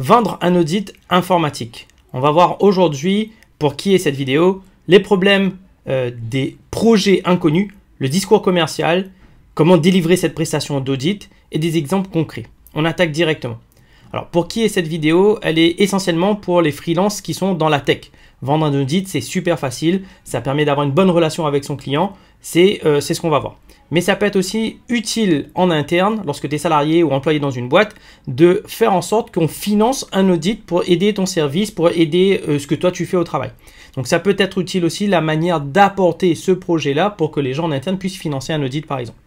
Vendre un audit informatique. On va voir aujourd'hui, pour qui est cette vidéo, les problèmes euh, des projets inconnus, le discours commercial, comment délivrer cette prestation d'audit et des exemples concrets. On attaque directement. Alors pour qui est cette vidéo Elle est essentiellement pour les freelances qui sont dans la tech. Vendre un audit, c'est super facile, ça permet d'avoir une bonne relation avec son client, c'est euh, ce qu'on va voir mais ça peut être aussi utile en interne, lorsque tu es salarié ou employé dans une boîte, de faire en sorte qu'on finance un audit pour aider ton service, pour aider euh, ce que toi tu fais au travail. Donc ça peut être utile aussi la manière d'apporter ce projet-là pour que les gens en interne puissent financer un audit par exemple.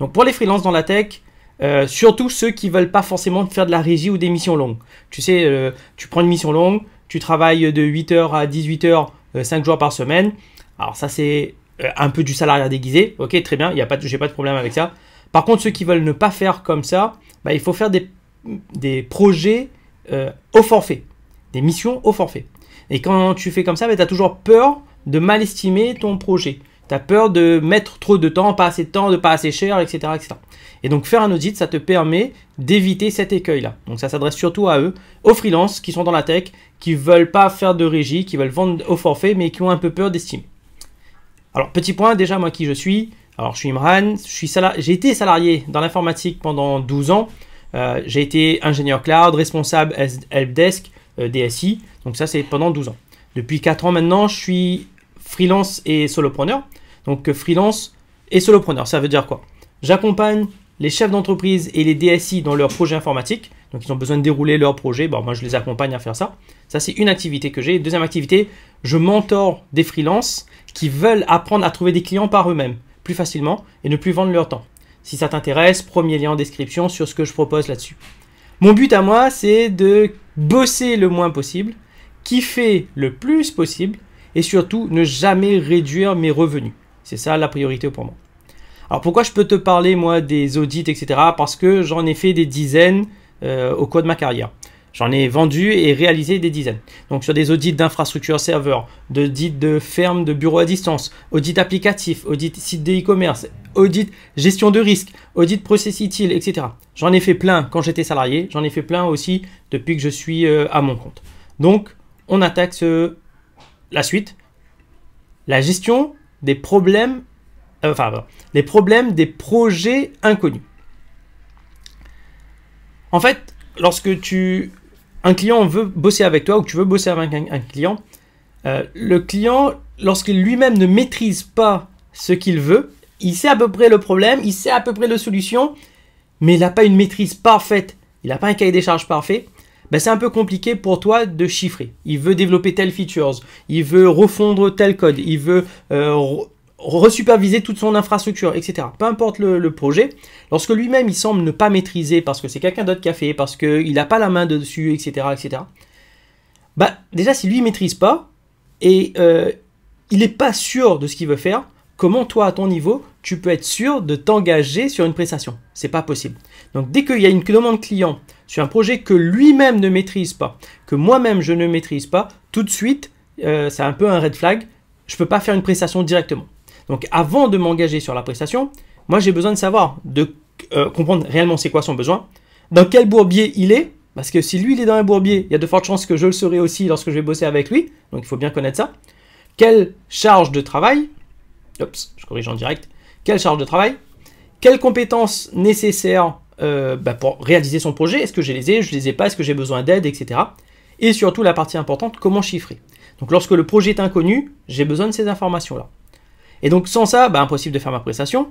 Donc pour les freelances dans la tech, euh, surtout ceux qui veulent pas forcément faire de la régie ou des missions longues. Tu sais, euh, tu prends une mission longue, tu travailles de 8h à 18h, 5 jours par semaine. Alors ça c'est euh, un peu du salariat déguisé, ok, très bien, il n'y a pas, j'ai pas de problème avec ça. Par contre, ceux qui veulent ne pas faire comme ça, bah, il faut faire des, projets euh, au forfait, des missions au forfait. Et quand tu fais comme ça, bah, tu as toujours peur de mal estimer ton projet. Tu as peur de mettre trop de temps, pas assez de temps, de pas assez cher, etc. etc. Et donc faire un audit, ça te permet d'éviter cet écueil-là. Donc ça s'adresse surtout à eux, aux freelances qui sont dans la tech, qui veulent pas faire de régie, qui veulent vendre au forfait, mais qui ont un peu peur d'estimer. Alors, petit point, déjà, moi qui je suis. Alors, je suis Imran, j'ai été salarié dans l'informatique pendant 12 ans. Euh, j'ai été ingénieur cloud, responsable helpdesk, euh, DSI. Donc, ça, c'est pendant 12 ans. Depuis 4 ans maintenant, je suis freelance et solopreneur. Donc, euh, freelance et solopreneur, ça veut dire quoi J'accompagne les chefs d'entreprise et les DSI dans leurs projets informatiques. Donc ils ont besoin de dérouler leur projet. moi je les accompagne à faire ça. Ça c'est une activité que j'ai. Deuxième activité, je mentor des freelances qui veulent apprendre à trouver des clients par eux-mêmes plus facilement et ne plus vendre leur temps. Si ça t'intéresse, premier lien en description sur ce que je propose là-dessus. Mon but à moi, c'est de bosser le moins possible, kiffer le plus possible et surtout ne jamais réduire mes revenus. C'est ça la priorité pour moi. Alors pourquoi je peux te parler moi des audits, etc. Parce que j'en ai fait des dizaines euh, au cours de ma carrière. J'en ai vendu et réalisé des dizaines. Donc sur des audits d'infrastructures serveurs, d'audits de fermes de bureaux à distance, audits applicatifs, audits sites de e-commerce, audits gestion de risque, audits process utile, etc. J'en ai fait plein quand j'étais salarié, j'en ai fait plein aussi depuis que je suis euh, à mon compte. Donc on attaque la suite, la gestion des problèmes, euh, enfin, les problèmes des projets inconnus. En fait, lorsque tu, un client veut bosser avec toi ou que tu veux bosser avec un, client, euh, le client, lorsqu'il lui-même ne maîtrise pas ce qu'il veut, il sait à peu près le problème, il sait à peu près la solution, mais il n'a pas une maîtrise parfaite, il n'a pas un cahier des charges parfait. Ben c'est un peu compliqué pour toi de chiffrer. Il veut développer telle features, il veut refondre tel code, il veut euh, resuperviser toute son infrastructure, etc. Peu importe le, projet, lorsque lui-même il semble ne pas maîtriser parce que c'est quelqu'un d'autre qui a fait, parce qu'il n'a pas la main dessus, etc., etc. Bah déjà si lui maîtrise pas et euh, il n'est pas sûr de ce qu'il veut faire, comment toi à ton niveau tu peux être sûr de t'engager sur une prestation C'est pas possible. Donc dès qu'il y a une demande client sur un projet que lui-même ne maîtrise pas, que moi-même je ne maîtrise pas, tout de suite euh, c'est un peu un red flag. Je ne peux pas faire une prestation directement. Donc avant de m'engager sur la prestation, moi j'ai besoin de savoir, de euh, comprendre réellement c'est quoi son besoin, dans quel bourbier il est, parce que si lui il est dans un bourbier, il y a de fortes chances que je le serai aussi lorsque je vais bosser avec lui, donc il faut bien connaître ça. Quelle charge de travail Oups, je corrige en direct. Quelle charge de travail Quelles compétences nécessaires euh, bah, pour réaliser son projet Est-ce que je les ai Je les ai pas Est-ce que j'ai besoin d'aide Etc. Et surtout la partie importante, comment chiffrer. Donc lorsque le projet est inconnu, j'ai besoin de ces informations-là. Et donc sans ça, bah, impossible de faire ma prestation.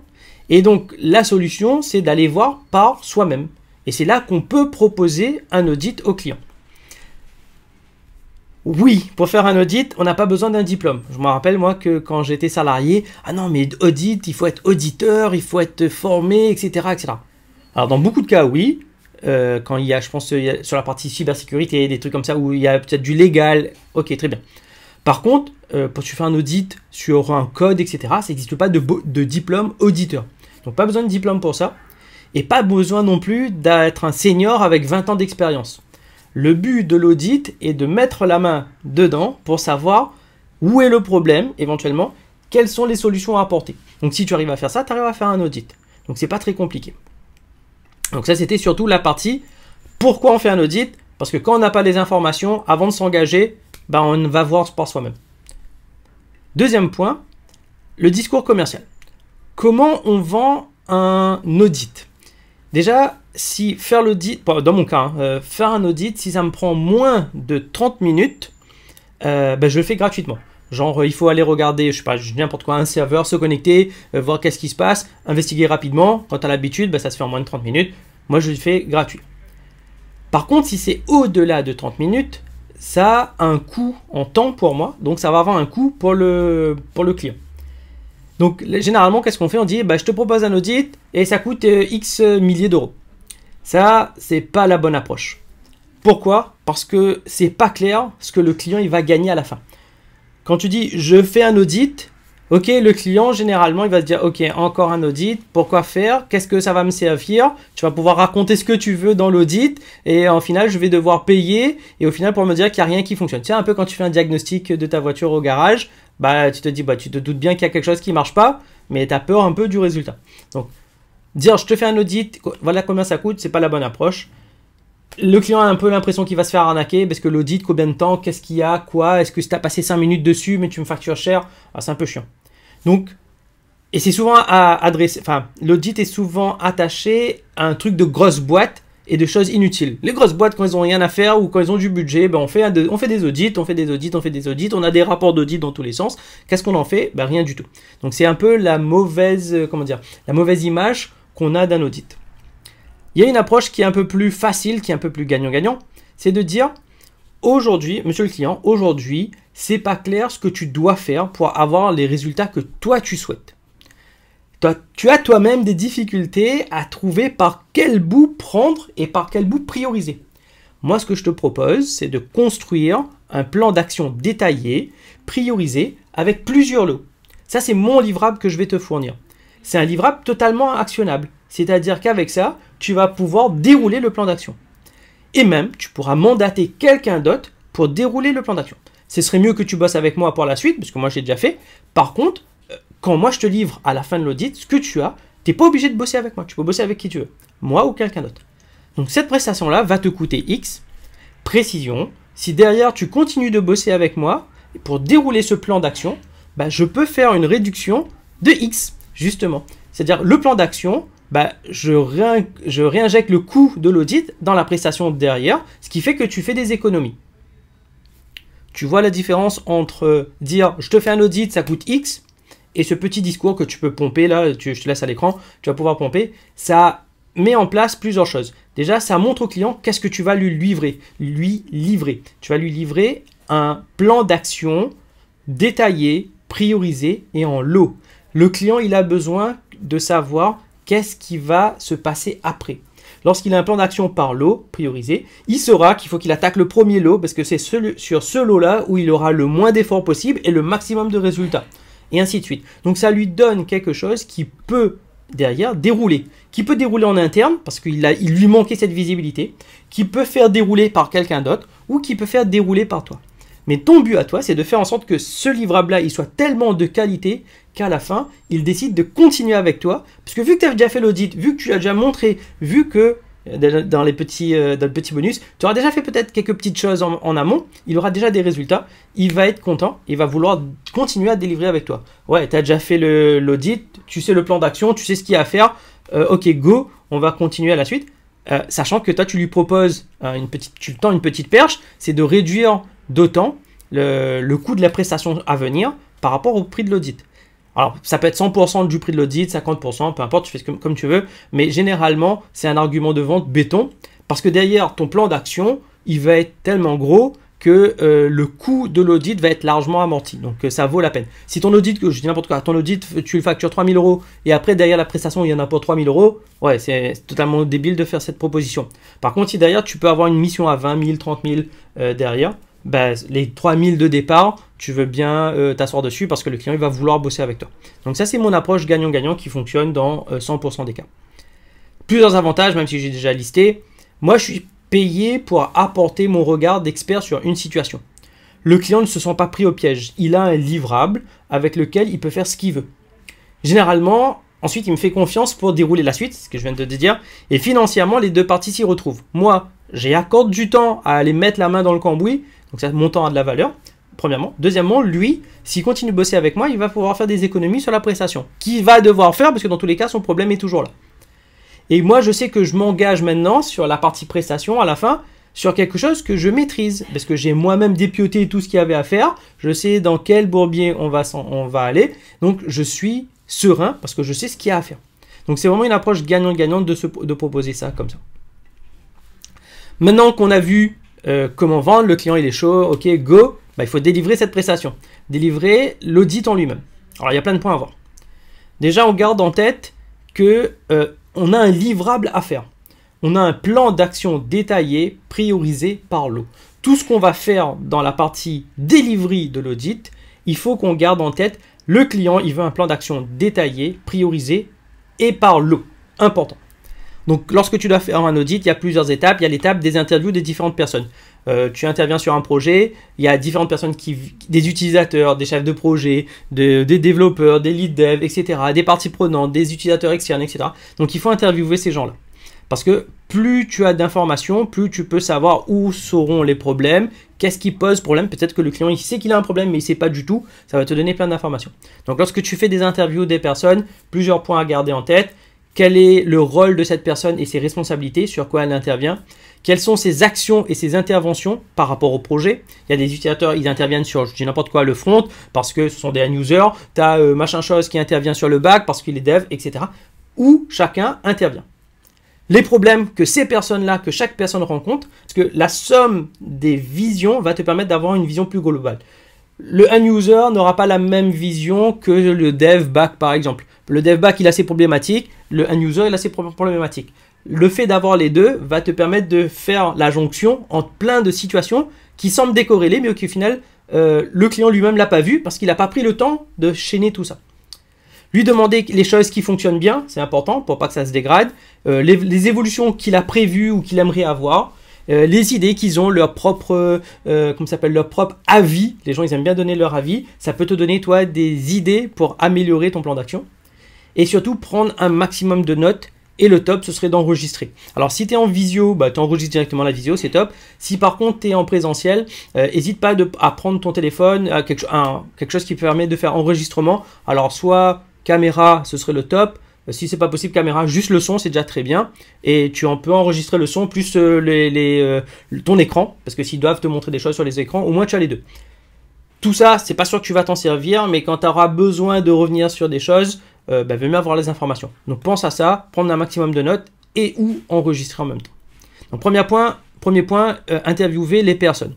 Et donc la solution, c'est d'aller voir par soi-même. Et c'est là qu'on peut proposer un audit au client. Oui, pour faire un audit, on n'a pas besoin d'un diplôme. Je me rappelle moi que quand j'étais salarié, ah non mais audit, il faut être auditeur, il faut être formé, etc. etc. Alors dans beaucoup de cas, oui. Euh, quand il y a, je pense, sur la partie cybersécurité, des trucs comme ça, où il y a peut-être du légal, ok, très bien. Par contre, euh, pour que tu fais un audit sur un code, etc., ça n'existe pas de, diplôme auditeur. Donc pas besoin de diplôme pour ça. Et pas besoin non plus d'être un senior avec 20 ans d'expérience. Le but de l'audit est de mettre la main dedans pour savoir où est le problème éventuellement, quelles sont les solutions à apporter. Donc si tu arrives à faire ça, tu arrives à faire un audit. Donc c'est pas très compliqué. Donc ça c'était surtout la partie pourquoi on fait un audit parce que quand on n'a pas les informations avant de s'engager, ben, on va voir par soi-même. Deuxième point, le discours commercial. Comment on vend un audit Déjà, si faire l'audit, dans mon cas, hein, euh, faire un audit, si ça me prend moins de 30 minutes, euh, ben, je le fais gratuitement. Genre, euh, il faut aller regarder, je sais pas, n'importe quoi, un serveur, se connecter, voir qu'est-ce qui se passe, investiguer rapidement. Quand à l'habitude, ben, ça se fait en moins de 30 minutes. Moi, je le fais gratuit. Par contre, si c'est au-delà de 30 minutes, ça a un coût en temps pour moi, donc ça va avoir un coût pour le, client. Donc généralement, qu'est-ce qu'on fait On dit, bah, je te propose un audit et ça coûte euh, X milliers d'euros. Ça, c'est pas la bonne approche. Pourquoi Parce que c'est pas clair ce que le client il va gagner à la fin. Quand tu dis je fais un audit, Ok, le client, généralement, il va se dire, ok, encore un audit, pourquoi faire Qu'est-ce que ça va me servir Tu vas pouvoir raconter ce que tu veux dans l'audit, et en final, je vais devoir payer, et au final, pour me dire qu'il n'y a rien qui fonctionne. Tu un peu quand tu fais un diagnostic de ta voiture au garage, bah, tu te dis, bah, tu te doutes bien qu'il y a quelque chose qui ne marche pas, mais tu as peur un peu du résultat. Donc, dire, je te fais un audit, voilà combien ça coûte, c'est pas la bonne approche le client a un peu l'impression qu'il va se faire arnaquer parce que l'audit, combien de temps, qu'est-ce qu'il y a, quoi, est-ce que tu as passé 5 minutes dessus mais tu me factures cher, ah, c'est un peu chiant. Donc, et c'est souvent à adresser, enfin, l'audit est souvent attaché à un truc de grosse boîte et de choses inutiles. Les grosses boîtes, quand elles ont rien à faire ou quand elles ont du budget, ben on, fait on fait des audits, on fait des audits, on fait des audits, on a des rapports d'audit dans tous les sens. Qu'est-ce qu'on en fait ben Rien du tout. Donc c'est un peu la mauvaise, euh, comment dire, la mauvaise image qu'on a d'un audit. Il y a une approche qui est un peu plus facile, qui est un peu plus gagnant-gagnant, c'est de dire, aujourd'hui, monsieur le client, aujourd'hui, c'est pas clair ce que tu dois faire pour avoir les résultats que toi tu souhaites. Toi, tu as toi-même des difficultés à trouver par quel bout prendre et par quel bout prioriser. Moi, ce que je te propose, c'est de construire un plan d'action détaillé, priorisé, avec plusieurs lots. Ça, c'est mon livrable que je vais te fournir. C'est un livrable totalement actionnable. C'est-à-dire qu'avec ça, tu vas pouvoir dérouler le plan d'action et même tu pourras mandater quelqu'un d'autre pour dérouler le plan d'action. Ce serait mieux que tu bosses avec moi pour la suite, parce que moi j'ai déjà fait. Par contre, euh, quand moi je te livre à la fin de l'audit ce que tu as, tu n'es pas obligé de bosser avec moi, tu peux bosser avec qui tu veux, moi ou quelqu'un d'autre. Donc cette prestation-là va te coûter X. Précision, si derrière tu continues de bosser avec moi pour dérouler ce plan d'action, bah, je peux faire une réduction de X, justement. C'est-à-dire le plan d'action, bah, je, réinjecte le coût de l'audit dans la prestation derrière, ce qui fait que tu fais des économies. Tu vois la différence entre dire je te fais un audit, ça coûte X, et ce petit discours que tu peux pomper, là, je te laisse à l'écran, tu vas pouvoir pomper, ça met en place plusieurs choses. Déjà, ça montre au client qu'est-ce que tu vas lui livrer, lui livrer. Tu vas lui livrer un plan d'action détaillé, priorisé et en lot. Le client, il a besoin de savoir qu'est-ce qui va se passer après Lorsqu'il a un plan d'action par lot priorisé, il saura qu'il faut qu'il attaque le premier lot parce que c'est sur ce lot-là où il aura le moins d'efforts possible et le maximum de résultats. Et ainsi de suite. Donc ça lui donne quelque chose qui peut derrière dérouler, qui peut dérouler en interne parce qu'il lui manquait cette visibilité, qui peut faire dérouler par quelqu'un d'autre ou qui peut faire dérouler par toi. Mais ton but à toi, c'est de faire en sorte que ce livrable-là, il soit tellement de qualité qu'à la fin, il décide de continuer avec toi. Parce que vu que tu as déjà fait l'audit, vu que tu as déjà montré, vu que euh, dans les petits, euh, dans le petit bonus, tu auras déjà fait peut-être quelques petites choses en, amont, il aura déjà des résultats, il va être content, il va vouloir continuer à délivrer avec toi. Ouais, tu as déjà fait l'audit, tu sais le plan d'action, tu sais ce qu'il y a à faire, euh, ok, go, on va continuer à la suite. sachant que toi, tu lui proposes une petite, tu tends une petite perche, c'est de réduire d'autant le, coût de la prestation à venir par rapport au prix de l'audit. Alors, ça peut être 100% du prix de l'audit, 50%, peu importe, tu fais comme, comme tu veux, mais généralement, c'est un argument de vente béton, parce que derrière ton plan d'action, il va être tellement gros que euh, le coût de l'audit va être largement amorti. Donc euh, ça vaut la peine. Si ton audit, je dis n'importe quoi, ton audit, tu le factures 3000 euros et après derrière la prestation, il y en a pour 3000 euros, ouais, c'est totalement débile de faire cette proposition. Par contre, si derrière tu peux avoir une mission à 20 000, 30 000 derrière, bah, les 3000 de départ, tu veux bien euh, t'asseoir dessus parce que le client il va vouloir bosser avec toi. Donc ça c'est mon approche gagnant-gagnant qui fonctionne dans 100% euh, des cas. Plusieurs avantages, même si j'ai déjà listé. Moi je suis payé pour apporter mon regard d'expert sur une situation. Le client ne se sent pas pris au piège. Il a un livrable avec lequel il peut faire ce qu'il veut. Généralement, ensuite il me fait confiance pour dérouler la suite, ce que je viens de te dire, et financièrement les deux parties s'y retrouvent. Moi, j'ai accordé du temps à aller mettre la main dans le cambouis donc ça, mon temps a de la valeur, premièrement. Deuxièmement, lui, s'il continue de bosser avec moi, il va pouvoir faire des économies sur la prestation. Qu'il va devoir faire, parce que dans tous les cas, son problème est toujours là. Et moi, je sais que je m'engage maintenant sur la partie prestation à la fin, sur quelque chose que je maîtrise, parce que j'ai moi-même dépioté tout ce qu'il y avait à faire, je sais dans quel bourbier on va, on va aller, donc je suis serein, parce que je sais ce qu'il y a à faire. Donc c'est vraiment une approche gagnant-gagnante de, de proposer ça comme ça. Maintenant qu'on a vu euh, comment vendre, le client il est chaud, ok, go, bah, il faut délivrer cette prestation, délivrer l'audit en lui-même. Alors il y a plein de points à voir. Déjà on garde en tête que euh, on a un livrable à faire. On a un plan d'action détaillé, priorisé par l'eau. Tout ce qu'on va faire dans la partie délivrée de l'audit, il faut qu'on garde en tête le client, il veut un plan d'action détaillé, priorisé et par l'eau. Important. Donc lorsque tu dois faire un audit, il y a plusieurs étapes. Il y a l'étape des interviews des différentes personnes. Euh, tu interviens sur un projet, il y a différentes personnes qui, des utilisateurs, des chefs de projet, des développeurs, des lead dev, etc., des parties prenantes, des utilisateurs externes, etc. Donc il faut interviewer ces gens-là. Parce que plus tu as d'informations, plus tu peux savoir où seront les problèmes, qu'est-ce qui pose problème. Peut-être que le client, il sait qu'il a un problème, mais il ne sait pas du tout. Ça va te donner plein d'informations. Donc lorsque tu fais des interviews des personnes, plusieurs points à garder en tête quel est le rôle de cette personne et ses responsabilités, sur quoi elle intervient, quelles sont ses actions et ses interventions par rapport au projet. Il y a des utilisateurs, ils interviennent sur, je n'importe quoi, le front, parce que ce sont des end-users, tu as euh, machin chose qui intervient sur le back, parce qu'il est dev, etc. Où chacun intervient. Les problèmes que ces personnes-là, que chaque personne rencontre, parce que la somme des visions va te permettre d'avoir une vision plus globale le end user n'aura pas la même vision que le dev back par exemple. Le dev back il a ses problématiques, le end user il a ses problématiques. Le fait d'avoir les deux va te permettre de faire la jonction entre plein de situations qui semblent décorrélées mais au final euh, le client lui-même l'a pas vu parce qu'il n'a pas pris le temps de chaîner tout ça. Lui demander les choses qui fonctionnent bien, c'est important pour pas que ça se dégrade. Euh, les, évolutions qu'il a prévues ou qu'il aimerait avoir. Euh, les idées qu'ils ont, leur propre, euh, s'appelle, leur propre avis. Les gens, ils aiment bien donner leur avis. Ça peut te donner, toi, des idées pour améliorer ton plan d'action. Et surtout, prendre un maximum de notes. Et le top, ce serait d'enregistrer. Alors, si tu es en visio, bah, tu enregistres directement la visio, c'est top. Si par contre, tu es en présentiel, n'hésite euh, pas à prendre ton téléphone, à quelque, quelque chose qui permet de faire enregistrement. Alors, soit caméra, ce serait le top euh, si c'est pas possible caméra, juste le son, c'est déjà très bien. Et tu en peux enregistrer le son plus euh, euh, ton écran, parce que s'ils doivent te montrer des choses sur les écrans, au moins tu as les deux. Tout ça, c'est pas sûr que tu vas t'en servir, mais quand tu auras besoin de revenir sur des choses, euh, bah, mieux avoir les informations. Donc pense à ça, prendre un maximum de notes et ou enregistrer en même temps. Donc premier point, premier point interviewer les personnes.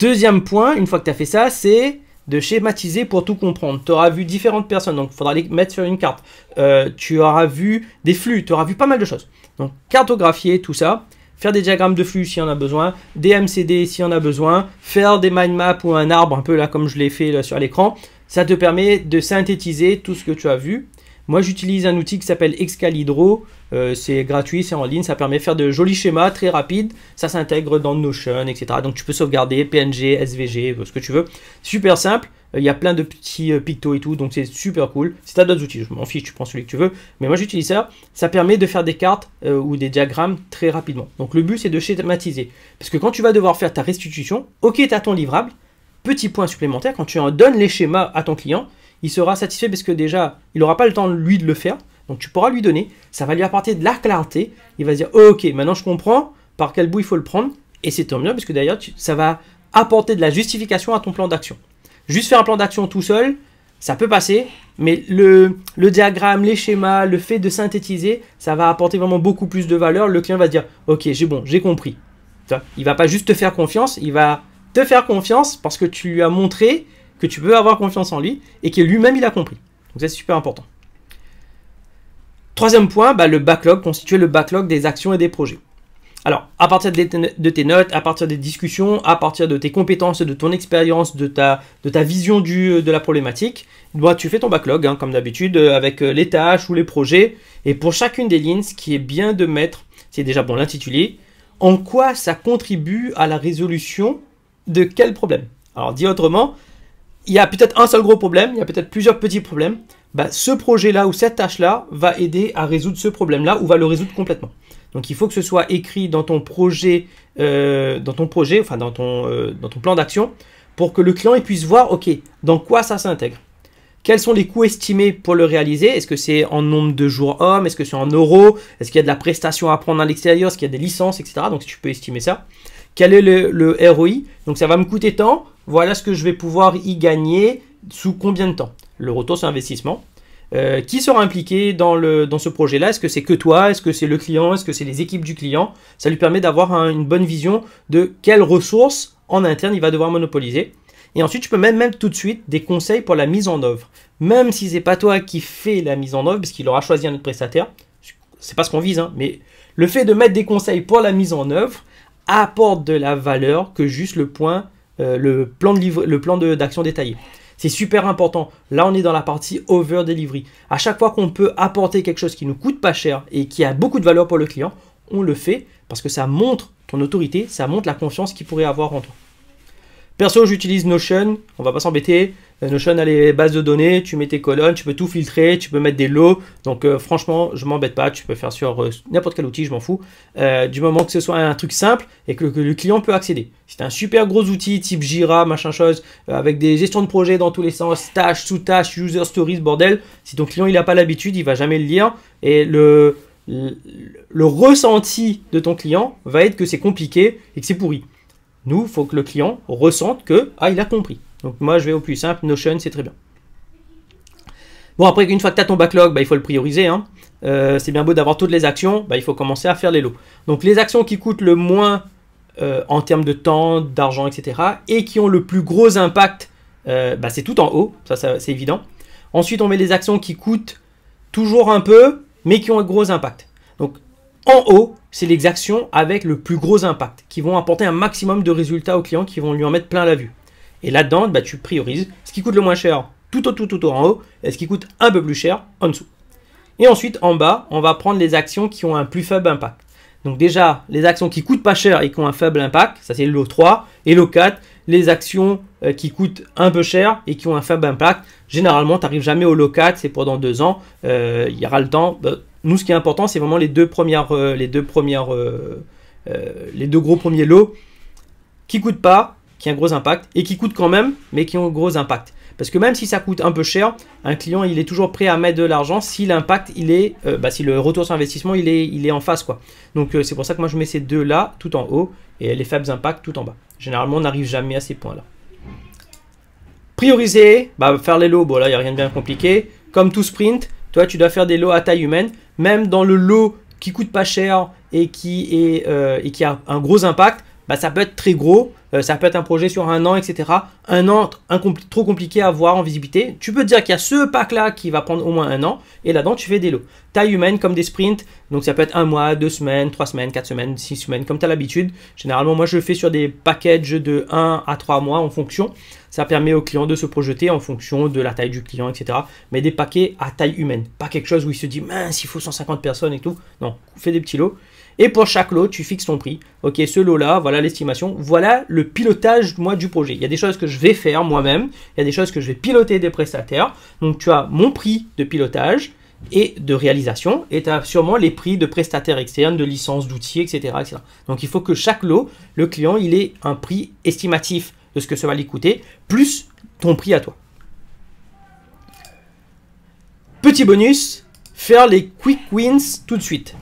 Deuxième point, une fois que tu as fait ça, c'est de schématiser pour tout comprendre. Tu auras vu différentes personnes, donc il faudra les mettre sur une carte. Euh, tu auras vu des flux, tu auras vu pas mal de choses. Donc cartographier tout ça, faire des diagrammes de flux si on a besoin, des MCD si on a besoin, faire des mind maps ou un arbre, un peu là comme je l'ai fait sur l'écran. Ça te permet de synthétiser tout ce que tu as vu. Moi, j'utilise un outil qui s'appelle Excalidro, euh, c'est gratuit, c'est en ligne, ça permet de faire de jolis schémas très rapides. Ça s'intègre dans Notion, etc. Donc tu peux sauvegarder PNG, SVG, euh, ce que tu veux. Super simple. Euh, il y a plein de petits pictos et tout, donc c'est super cool. Si tu as d'autres outils, je m'en fiche, tu prends celui que tu veux. Mais moi j'utilise ça. Ça permet de faire des cartes ou des diagrammes très rapidement. Donc le but c'est de schématiser. Parce que quand tu vas devoir faire ta restitution, ok, tu as ton livrable. Petit point supplémentaire, quand tu en donnes les schémas à ton client, il sera satisfait parce que déjà, il n'aura pas le temps lui de le faire. Donc tu pourras lui donner, ça va lui apporter de la clarté, il va se dire ok, maintenant je comprends par quel bout il faut le prendre, et c'est tant mieux, parce que d'ailleurs ça va apporter de la justification à ton plan d'action. Juste faire un plan d'action tout seul, ça peut passer, mais le, diagramme, les schémas, le fait de synthétiser, ça va apporter vraiment beaucoup plus de valeur. Le client va dire Ok, j'ai bon, j'ai compris. Il va pas juste te faire confiance, il va te faire confiance parce que tu lui as montré que tu peux avoir confiance en lui et que lui-même il a compris. Donc ça c'est super important. Troisième point, bah, le backlog, constituer le backlog des actions et des projets. Alors, à partir de tes notes, à partir des discussions, à partir de tes compétences, de ton expérience, de ta, de ta vision du, de la problématique, bah, tu fais ton backlog, hein, comme d'habitude, euh, avec euh, les tâches ou les projets. Et pour chacune des lignes, ce qui est bien de mettre, c'est déjà bon l'intitulé, en quoi ça contribue à la résolution de quel problème. Alors, dit autrement, il y a peut-être un seul gros problème, il y a peut-être plusieurs petits problèmes, bah, ce projet-là ou cette tâche-là va aider à résoudre ce problème-là ou va le résoudre complètement. Donc il faut que ce soit écrit dans ton projet, euh, dans ton projet, enfin euh, dans ton, plan d'action, pour que le client puisse voir, ok, dans quoi ça s'intègre. Quels sont les coûts estimés pour le réaliser Est-ce que c'est en nombre de jours hommes Est-ce que c'est en euros Est-ce qu'il y a de la prestation à prendre à l'extérieur Est-ce qu'il y a des licences, etc. Donc si tu peux estimer ça. Quel est le, le ROI Donc ça va me coûter tant. Voilà ce que je vais pouvoir y gagner sous combien de temps le retour sur investissement. Euh, qui sera impliqué dans, le, dans ce projet-là Est-ce que c'est que toi Est-ce que c'est le client Est-ce que c'est les équipes du client Ça lui permet d'avoir une bonne vision de quelles ressources en interne il va devoir monopoliser. Et ensuite, tu peux même, même tout de suite des conseils pour la mise en œuvre. Même si n'est pas toi qui fais la mise en œuvre, parce qu'il aura choisi un autre prestataire, c'est pas ce qu'on vise, hein, mais le fait de mettre des conseils pour la mise en œuvre apporte de la valeur que juste le point, euh, le plan de le plan d'action détaillé. C'est super important. Là, on est dans la partie over delivery. À chaque fois qu'on peut apporter quelque chose qui nous coûte pas cher et qui a beaucoup de valeur pour le client, on le fait parce que ça montre ton autorité, ça montre la confiance qu'il pourrait avoir en toi. Perso, j'utilise Notion, on va pas s'embêter. Euh, Notion a les bases de données, tu mets tes colonnes, tu peux tout filtrer, tu peux mettre des lots. Donc euh, franchement, je m'embête pas, tu peux faire sur euh, n'importe quel outil, je m'en fous. du moment que ce soit un truc simple et que, le client peut accéder. C'est un super gros outil type Jira, machin chose, avec des gestions de projets dans tous les sens, tâches, sous-tâches, user stories, bordel. Si ton client il n'a pas l'habitude, il va jamais le lire. Et le, le, le ressenti de ton client va être que c'est compliqué et que c'est pourri. Nous, il faut que le client ressente que, ah, il a compris. Donc moi, je vais au plus simple, Notion, c'est très bien. Bon, après, une fois que tu as ton backlog, bah, il faut le prioriser. Hein. Euh, c'est bien beau d'avoir toutes les actions, bah, il faut commencer à faire les lots. Donc les actions qui coûtent le moins euh, en termes de temps, d'argent, etc., et qui ont le plus gros impact, euh, bah, c'est tout en haut, ça, c'est évident. Ensuite, on met les actions qui coûtent toujours un peu, mais qui ont un gros impact. Donc en haut, c'est les actions avec le plus gros impact, qui vont apporter un maximum de résultats aux clients qui vont lui en mettre plein la vue. Et là-dedans, bah, tu priorises ce qui coûte le moins cher tout au tout tout en haut et ce qui coûte un peu plus cher en dessous. Et ensuite, en bas, on va prendre les actions qui ont un plus faible impact. Donc déjà, les actions qui coûtent pas cher et qui ont un faible impact, ça c'est le lot 3. Et lot 4, les actions euh, qui coûtent un peu cher et qui ont un faible impact. Généralement, tu n'arrives jamais au lot 4, c'est pendant deux ans. Euh, il y aura le temps. Bah, nous, ce qui est important, c'est vraiment les deux premières, euh, les deux premières, les deux gros premiers lots qui coûtent pas qui a un gros impact et qui coûte quand même, mais qui ont un gros impact. Parce que même si ça coûte un peu cher, un client il est toujours prêt à mettre de l'argent si l'impact il est, euh, bah, si le retour sur investissement il est, il est en face quoi. Donc euh, c'est pour ça que moi je mets ces deux là tout en haut et les faibles impacts tout en bas. Généralement on n'arrive jamais à ces points là. Prioriser, bah, faire les lots, bon là il n'y a rien de bien compliqué. Comme tout sprint, toi tu dois faire des lots à taille humaine. Même dans le lot qui coûte pas cher et qui, est, euh, et qui a un gros impact, bah, ça peut être très gros euh, ça peut être un projet sur un an, etc. Un an trop compliqué à voir en visibilité. Tu peux dire qu'il y a ce pack-là qui va prendre au moins un an, et là-dedans, tu fais des lots. Taille humaine comme des sprints, donc ça peut être un mois, deux semaines, trois semaines, quatre semaines, six semaines, comme tu as l'habitude. Généralement, moi, je fais sur des packages de 1 à trois mois en fonction. Ça permet au client de se projeter en fonction de la taille du client, etc. Mais des paquets à taille humaine, pas quelque chose où il se dit mince, il faut 150 personnes et tout. Non, fais des petits lots et pour chaque lot, tu fixes ton prix. Ok, ce lot-là, voilà l'estimation. Voilà le pilotage, moi, du projet. Il y a des choses que je vais faire moi-même. Il y a des choses que je vais piloter des prestataires. Donc, tu as mon prix de pilotage et de réalisation. Et tu as sûrement les prix de prestataires externes, de licences, d'outils, etc., etc. Donc, il faut que chaque lot, le client, il ait un prix estimatif de ce que ça va lui coûter, plus ton prix à toi. Petit bonus, faire les quick wins tout de suite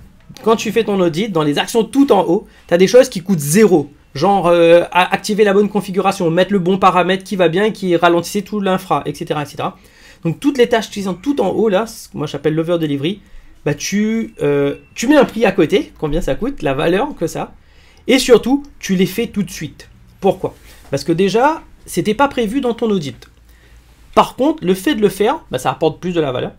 quand tu fais ton audit, dans les actions tout en haut, tu as des choses qui coûtent zéro. Genre euh, activer la bonne configuration, mettre le bon paramètre qui va bien qui ralentissait tout l'infra, etc., etc. Donc toutes les tâches qui sont tout en haut là, ce que moi j'appelle l'over delivery, bah, tu, euh, tu mets un prix à côté, combien ça coûte, la valeur que ça, et surtout tu les fais tout de suite. Pourquoi Parce que déjà, c'était pas prévu dans ton audit. Par contre, le fait de le faire, bah, ça apporte plus de la valeur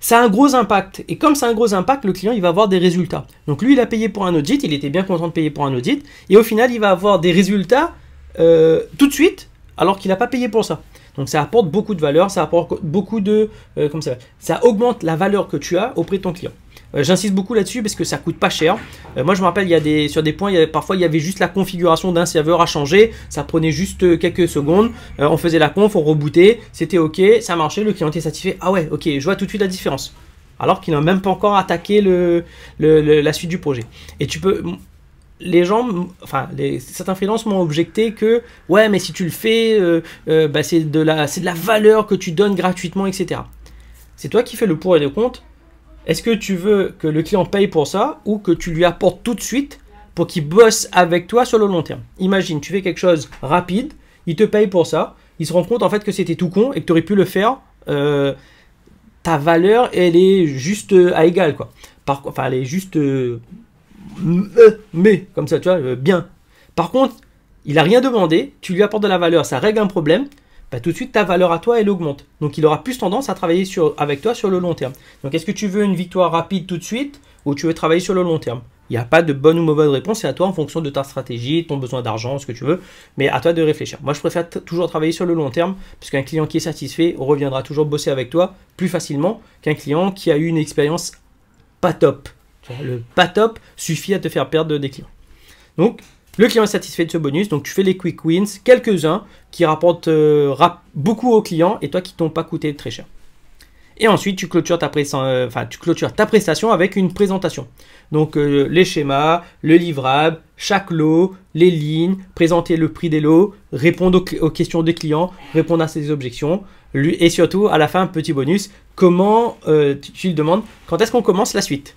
ça a un gros impact. Et comme ça a un gros impact, le client, il va avoir des résultats. Donc lui, il a payé pour un audit, il était bien content de payer pour un audit, et au final, il va avoir des résultats euh, tout de suite, alors qu'il n'a pas payé pour ça. Donc ça apporte beaucoup de valeur, ça apporte beaucoup de... Euh, ça, ça augmente la valeur que tu as auprès de ton client. Euh, j'insiste beaucoup là-dessus parce que ça coûte pas cher. Euh, moi, je me rappelle, il y a des, sur des points, parfois, il y avait juste la configuration d'un serveur à changer. Ça prenait juste euh, quelques secondes. on faisait la conf, on rebootait, c'était OK, ça marchait, le client était satisfait. Ah ouais, OK, je vois tout de suite la différence. Alors qu'il n'a même pas encore attaqué le, la suite du projet. Et tu peux les gens, enfin, certains freelances m'ont objecté que, ouais, mais si tu le fais, bah, c'est de, la, de la valeur que tu donnes gratuitement, etc. C'est toi qui fais le pour et le contre. Est-ce que tu veux que le client paye pour ça ou que tu lui apportes tout de suite pour qu'il bosse avec toi sur le long terme Imagine, tu fais quelque chose rapide, il te paye pour ça, il se rend compte en fait que c'était tout con et que tu aurais pu le faire. Euh, ta valeur, elle est juste euh, à égal quoi. Par, enfin, elle est juste euh, mais comme ça, tu vois, bien. Par contre, il a rien demandé, tu lui apportes de la valeur, ça règle un problème. Bah, tout de suite ta valeur à toi elle augmente. Donc il aura plus tendance à travailler sur, avec toi sur le long terme. Donc est-ce que tu veux une victoire rapide tout de suite ou tu veux travailler sur le long terme Il n'y a pas de bonne ou mauvaise réponse, c'est à toi en fonction de ta stratégie, ton besoin d'argent, ce que tu veux, mais à toi de réfléchir. Moi je préfère toujours travailler sur le long terme parce qu'un client qui est satisfait reviendra toujours bosser avec toi plus facilement qu'un client qui a eu une expérience pas top. Le pas top suffit à te faire perdre des clients. Donc le client est satisfait de ce bonus, donc tu fais les quick wins, quelques-uns qui rapportent euh, beaucoup au client et toi qui ne t'ont pas coûté très cher. Et ensuite, tu clôtures ta, euh, tu clôtures ta prestation avec une présentation. Donc euh, les schémas, le livrable, chaque lot, les lignes, présenter le prix des lots, répondre aux, questions des clients, répondre à ses objections. Lui, et surtout, à la fin, petit bonus, comment tu, lui demandes, quand est-ce qu'on commence la suite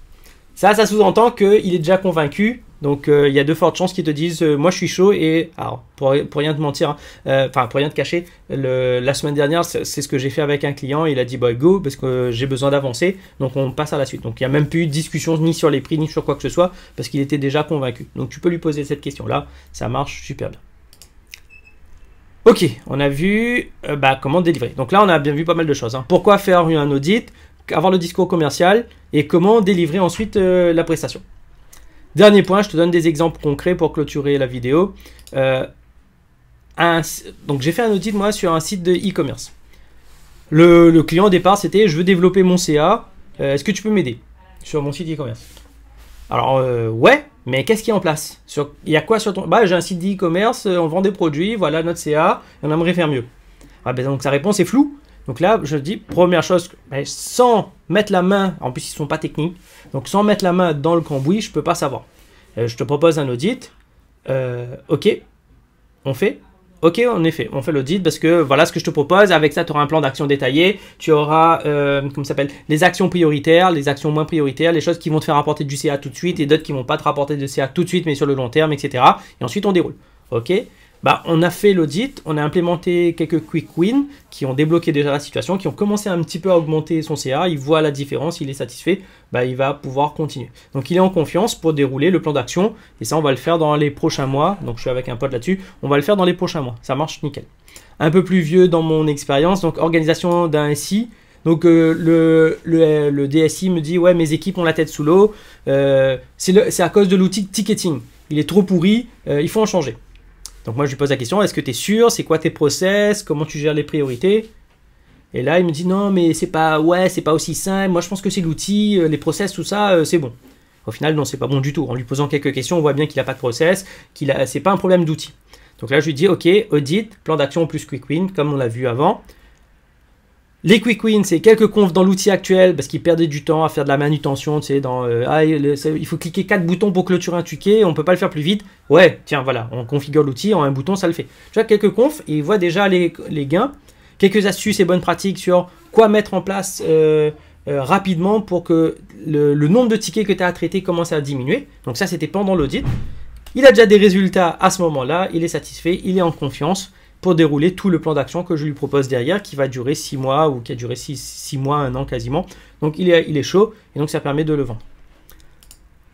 ça, ça sous-entend qu'il est déjà convaincu donc euh, il y a de fortes chances qu'ils te disent euh, moi je suis chaud et alors pour, rien te mentir, hein, euh, enfin pour rien te cacher, la semaine dernière c'est ce que j'ai fait avec un client, il a dit bah, go parce que j'ai besoin d'avancer, donc on passe à la suite. Donc il n'y a même plus de discussion ni sur les prix ni sur quoi que ce soit parce qu'il était déjà convaincu. Donc tu peux lui poser cette question là, ça marche super bien. Ok, on a vu bah, comment délivrer. Donc là on a bien vu pas mal de choses. Hein. Pourquoi faire un audit, avoir le discours commercial et comment délivrer ensuite la prestation. Dernier point, je te donne des exemples concrets pour clôturer la vidéo. Euh, donc j'ai fait un audit moi sur un site de e-commerce. Le, client au départ c'était je veux développer mon CA, euh, est-ce que tu peux m'aider sur mon site e-commerce Alors euh, ouais, mais qu'est-ce qui est en place Il y a quoi sur ton... Bah j'ai un site d'e-commerce, on vend des produits, voilà notre CA, on aimerait faire mieux. Ah, ben, donc sa réponse est floue. Donc là, je dis, première chose, ben, sans mettre la main, en plus ils ne sont pas techniques, donc sans mettre la main dans le cambouis, je ne peux pas savoir. Euh, je te propose un audit, euh, ok, on fait Ok, en effet, on fait l'audit parce que voilà ce que je te propose. Avec ça, tu auras un plan d'action détaillé. Tu auras, comme euh, comment s'appelle, les actions prioritaires, les actions moins prioritaires, les choses qui vont te faire rapporter du CA tout de suite et d'autres qui vont pas te rapporter de CA tout de suite, mais sur le long terme, etc. Et ensuite, on déroule. Ok bah, on a fait l'audit, on a implémenté quelques quick wins qui ont débloqué déjà la situation, qui ont commencé un petit peu à augmenter son CA, il voit la différence, il est satisfait, bah, il va pouvoir continuer. Donc il est en confiance pour dérouler le plan d'action, et ça on va le faire dans les prochains mois, donc je suis avec un pote là-dessus, on va le faire dans les prochains mois, ça marche nickel. Un peu plus vieux dans mon expérience, donc organisation d'un SI, donc euh, le, DSI me dit ouais mes équipes ont la tête sous l'eau, euh, c'est à cause de l'outil ticketing, il est trop pourri, euh, il faut en changer. Donc moi je lui pose la question, est-ce que tu es sûr C'est quoi tes process Comment tu gères les priorités Et là il me dit non mais c'est pas ouais c'est pas aussi simple. Moi je pense que c'est l'outil, euh, les process tout ça euh, c'est bon. Au final non c'est pas bon du tout. En lui posant quelques questions on voit bien qu'il a pas de process, qu'il a c'est pas un problème d'outil. Donc là je lui dis ok audit, plan d'action plus quick win comme on l'a vu avant. Les quick wins, c'est quelques confs dans l'outil actuel parce qu'il perdait du temps à faire de la manutention, tu sais, dans euh, ah, il faut cliquer quatre boutons pour clôturer un ticket, on peut pas le faire plus vite. Ouais, tiens, voilà, on configure l'outil en un bouton, ça le fait. Tu vois, quelques confs, il voit déjà les, gains, quelques astuces et bonnes pratiques sur quoi mettre en place euh, euh, rapidement pour que le, le, nombre de tickets que tu as à traiter commence à diminuer. Donc ça, c'était pendant l'audit. Il a déjà des résultats à ce moment-là, il est satisfait, il est en confiance pour dérouler tout le plan d'action que je lui propose derrière, qui va durer 6 mois ou qui a duré 6 mois, un an quasiment. Donc il est, il est chaud et donc ça permet de le vendre.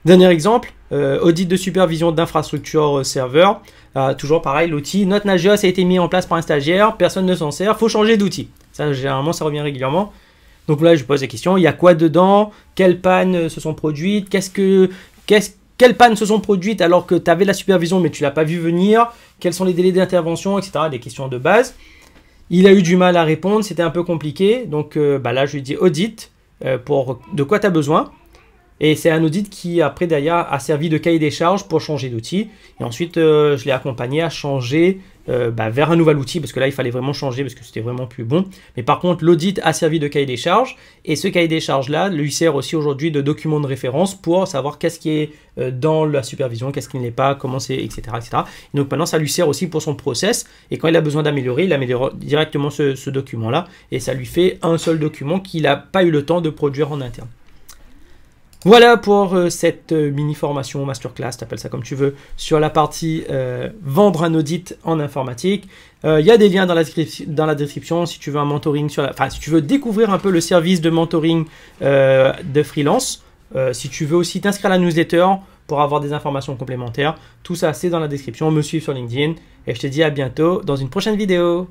Dernier exemple, euh, audit de supervision d'infrastructure euh, serveur. Euh, toujours pareil, l'outil notre Nagios a été mis en place par un stagiaire, personne ne s'en sert, faut changer d'outil. Ça, généralement, ça revient régulièrement. Donc là, je pose la question, il y a quoi dedans Quelles pannes se sont produites Qu'est-ce que... quest quelles pannes se sont produites alors que tu avais la supervision mais tu l'as pas vu venir Quels sont les délais d'intervention, etc. Des questions de base. Il a eu du mal à répondre, c'était un peu compliqué. Donc euh, bah là, je lui dit audit euh, pour de quoi tu as besoin. Et c'est un audit qui, après, d'ailleurs, a servi de cahier des charges pour changer d'outil. Et ensuite, euh, je l'ai accompagné à changer euh, bah, vers un nouvel outil, parce que là, il fallait vraiment changer, parce que c'était vraiment plus bon. Mais par contre, l'audit a servi de cahier des charges, et ce cahier des charges-là lui sert aussi aujourd'hui de document de référence pour savoir qu'est-ce qui est euh, dans la supervision, qu'est-ce qui n'est pas, comment c'est, etc., etc. donc maintenant, ça lui sert aussi pour son process, et quand il a besoin d'améliorer, il améliore directement ce document-là, et ça lui fait un seul document qu'il n'a pas eu le temps de produire en interne. Voilà pour euh, cette euh, mini-formation, masterclass, t'appelles ça comme tu veux, sur la partie euh, vendre un audit en informatique. Il y a des liens dans la, description si tu veux un mentoring sur la... Enfin, si tu veux découvrir un peu le service de mentoring de freelance, si tu veux aussi t'inscrire à la newsletter pour avoir des informations complémentaires, tout ça c'est dans la description. Me suivre sur LinkedIn et je te dis à bientôt dans une prochaine vidéo.